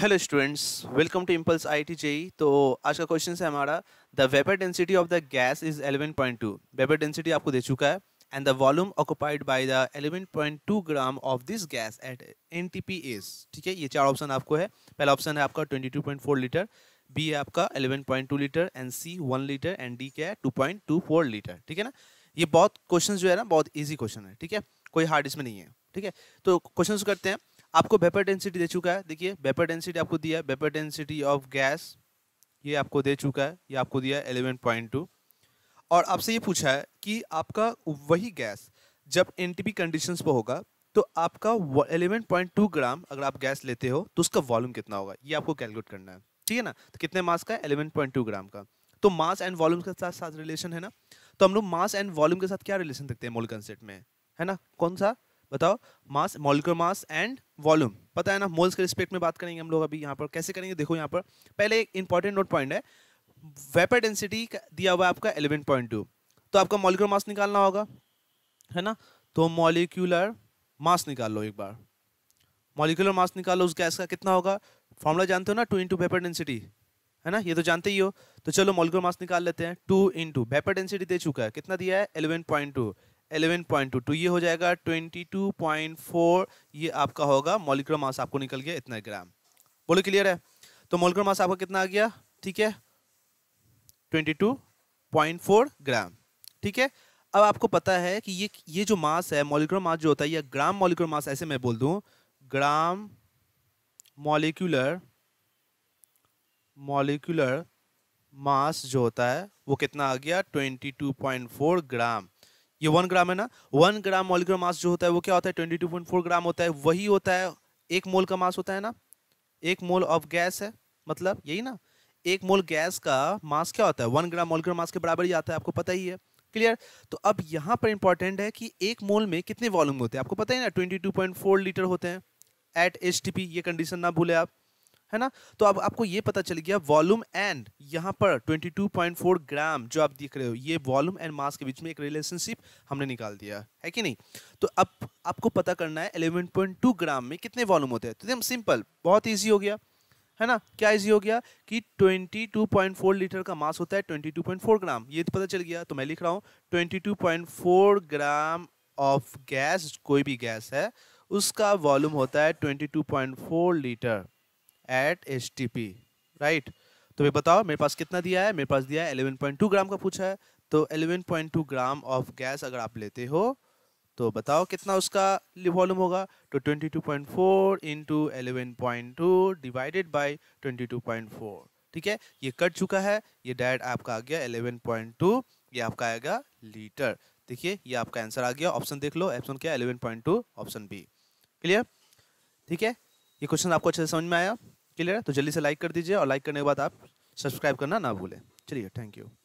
hello students welcome to impulse IIT JEE तो आज का क्वेश्चन है हमारा the vapour density of the gas is 11.2 vapour density आपको दे चुका है and the volume occupied by the 11.2 gram of this gas at an ठीक है ये चार ऑप्शन आपको है पहला ऑप्शन है आपका 22.4 लीटर बी है आपका 11.2 litre and C one litre and D क्या है फोर लीटर ठीक है ना ये बहुत क्वेश्चन जो है ना बहुत ईजी क्वेश्चन है ठीक है कोई हार्ड इसमें नहीं है ठीक है तो क्वेश्चन करते हैं आपको वेपर डेंसिटी दे चुका है देखिए वेपर डेंसिटी आपको दिया है वेपर डेंसिटी ऑफ गैस ये आपको दे चुका है ये आपको दिया एलेवन पॉइंट टू और आपसे ये पूछा है कि आपका वही गैस जब एन टी कंडीशन पर होगा तो आपका एलेवन पॉइंट टू ग्राम अगर आप गैस लेते हो तो उसका वॉल्यूम कितना होगा ये आपको कैलकुलेट करना है ठीक है ना तो कितने मास का एलेवन पॉइंट टू ग्राम का तो मास एंड वॉल्यूम के साथ साथ रिलेशन है ना तो हम लोग मास एंड वॉल्यूम के साथ क्या रिलेशन देखते हैं मोल कंसेप्ट में है ना कौन सा बताओ mass molecular mass and volume पता है ना मोल्स के रिस्पेक्ट में बात करेंगे हम लोग अभी यहाँ पर कैसे करेंगे देखो यहाँ पर पहले एक इंपॉर्टेंट नोट पॉइंट है वेपर डेंसिटी दिया हुआ है आपका एलेवन पॉइंट टू तो आपका मॉलिकुलर मास निकालना होगा है ना तो मॉलिकुलर मास निकाल लो एक बार मॉलिकुलर मास निकाल लो उस गैस का कितना होगा फॉर्मूला जानते हो ना टू इंटू वेपर डेंसिटी है ना ये तो जानते ही हो तो चलो मॉलिकुलर मास निकाल लेते हैं टू इंटू वेपर डेंसिटी दे चुका है कितना दिया है eleven point two eleven point two two ये हो जाएगा ट्वेंटी टू पॉइंट फोर ये आपका होगा मोलिक्रो मास आपको निकल गया इतना ग्राम बोलो क्लियर है तो मोलिक्रो मास आपका कितना आ गया ठीक है twenty two point four gram ठीक है अब आपको पता है कि ये ये जो मास है मोलिक्रो मास जो होता है या ग्राम मोलिक्रो मास ऐसे मैं बोल दूँ ग्राम मोलिकुलर मोलिकुलर मास जो होता है वो कितना आ गया 22.4 ग्राम ये वन ग्राम है ना वन ग्राम मॉलिकुलर मास जो होता है वो क्या होता है twenty two point four gram होता है वही होता है एक मोल का मास होता है ना एक मोल ऑफ गैस है मतलब यही ना एक मोल गैस का मास क्या होता है वन ग्राम मोलकुलर मास के बराबर ही आता है आपको पता ही है क्लियर तो अब यहाँ पर इंपॉर्टेंट है कि एक मोल में कितने वॉल्यूम होते हैं आपको पता ही ना फोर लीटर होते हैं एट एच ये कंडीशन ना भूले आप है ना तो अब आपको ये पता चल गया वॉल्यूम एंड यहाँ पर 22.4 ग्राम जो आप देख रहे हो ये वॉल्यूम एंड मास के बीच में एक रिलेशनशिप हमने निकाल दिया है कि नहीं तो अब आपको पता करना है 11.2 ग्राम में कितने वॉल्यूम होते हैं तो एकदम सिंपल बहुत इजी हो गया है ना क्या इजी हो गया कि 22.4 लीटर का मास होता है 22.4 ग्राम ये तो पता चल गया तो मैं लिख रहा हूँ 22.4 ग्राम ऑफ गैस कोई भी गैस है उसका वॉल्यूम होता है 22.4 litre at H T P right तो मैं बताओ मेरे पास कितना दिया है मेरे पास दिया है एलेवन पॉइंट टू ग्राम का पूछा है तो eleven point two gram of gas अगर आप लेते हो तो बताओ कितना उसका वॉल्यूम होगा तो twenty two point 22.4 into eleven point two divided by twenty two point four ठीक है ये कट चुका है ये डायरेक्ट आपका आ गया एलेवन पॉइंट टू ये आपका आएगा लीटर देखिए ये आपका आंसर आ गया ऑप्शन देख लो ऑप्शन क्या eleven point two option B clear ठीक है ये क्वेश्चन आपको अच्छे से समझ में आया क्लियर है तो जल्दी से लाइक कर दीजिए और लाइक करने के बाद आप सब्सक्राइब करना ना भूलें चलिए थैंक यू